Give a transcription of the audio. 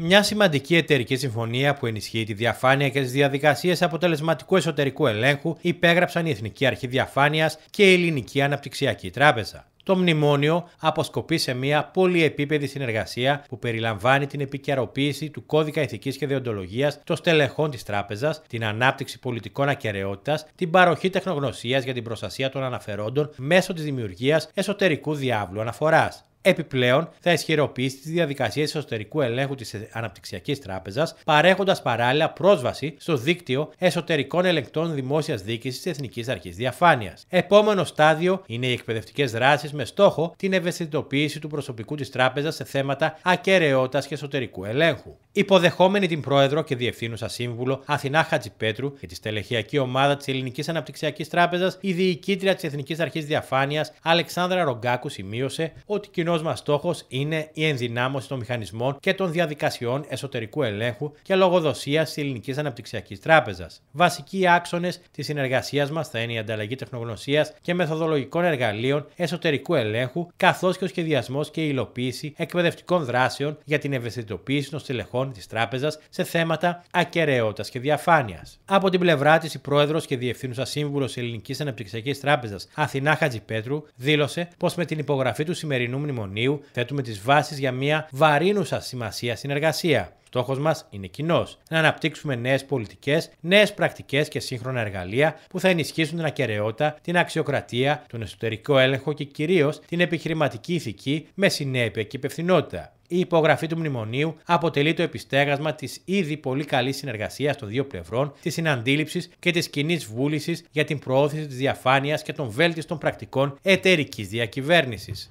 Μια σημαντική εταιρική συμφωνία που ενισχύει τη διαφάνεια και τις διαδικασίες αποτελεσματικού εσωτερικού ελέγχου υπέγραψαν η Εθνική Αρχή Διαφάνειας και η Ελληνική Αναπτυξιακή Τράπεζα. Το μνημόνιο αποσκοπεί σε μια πολυεπίπεδη συνεργασία που περιλαμβάνει την επικαιροποίηση του κώδικα ηθικής και διοντολογίας των στελεχών της τράπεζας, την ανάπτυξη πολιτικών ακαιρεότητας, την παροχή τεχνογνωσίας για την προστασία των αναφερόντων μέσω της δημιουργίας εσωτερικού διάβλου αναφοράς. Επιπλέον, θα ισχυροποιήσει τις διαδικασίες εσωτερικού ελέγχου της Αναπτυξιακής Τράπεζας, παρέχοντας παράλληλα πρόσβαση στο δίκτυο εσωτερικών ελεγκτών δημόσιας διοίκησης της Εθνικής Αρχής Διαφάνειας. Επόμενο στάδιο είναι οι εκπαιδευτικές δράσεις με στόχο την ευαισθητοποίηση του προσωπικού της Τράπεζας σε θέματα ακαιρεότητας και εσωτερικού ελέγχου. Υποδεχόμενη την πρόεδρο και διευθύνουσα σύμβουλο Αθηνά Χατζιπέτρου και τη στελεχειακή ομάδα της Ελληνικής Αναπτυξιακής Τράπεζας, η διοικήτρια της Εθνικής Αρχής Διαφάνειας Αλεξάνδρα Ρογκάκου σημείωσε ότι κοινό μας στόχος είναι η ενδυνάμωση των μηχανισμών και των διαδικασιών εσωτερικού ελέγχου και λογοδοσίας της Ελληνικής Αναπτυξιακής Τράπεζας. Βασικοί άξονες της συνεργασίας μας θα είναι η ανταλλαγή τεχνογνωσίας και μεθοδολογικών εργαλείων εσωτερικού ελέγχου, καθώς και ο σχεδιασμός και η υλοποίηση εκπαιδευτικών δράσεων για την ευαισθητοποίηση των στελεχών της Τράπεζας σε θέματα ακαιρεότητας και διαφάνειας. Από την πλευρά της, η πρόεδρος και διευθύνουσα σύμβουλος Ελληνικής Αναπτυξιακής Τράπεζας Αθηνά Χατζιπέτρου, δήλωσε πως με την υπογραφή του σημερινού μνημονίου θέτουμε τις βάσεις για μια βαρύνουσα σημασία συνεργασία. Στόχος μας είναι κοινός: να αναπτύξουμε νέες πολιτικές, νέες πρακτικές και σύγχρονα εργαλεία που θα ενισχύσουν την ακαιρεότητα, την αξιοκρατία, τον εσωτερικό έλεγχο και κυρίως την επιχειρηματική ηθική με συνέπεια και υπευθυνότητα. Η υπογραφή του μνημονίου αποτελεί το επιστέγασμα της ήδη πολύ καλής συνεργασίας των δύο πλευρών, της συναντήληψης και της κοινή βούλησης για την προώθηση της διαφάνειας και των βέλτιστων πρακτικών εταιρικής διακυβέρνησης.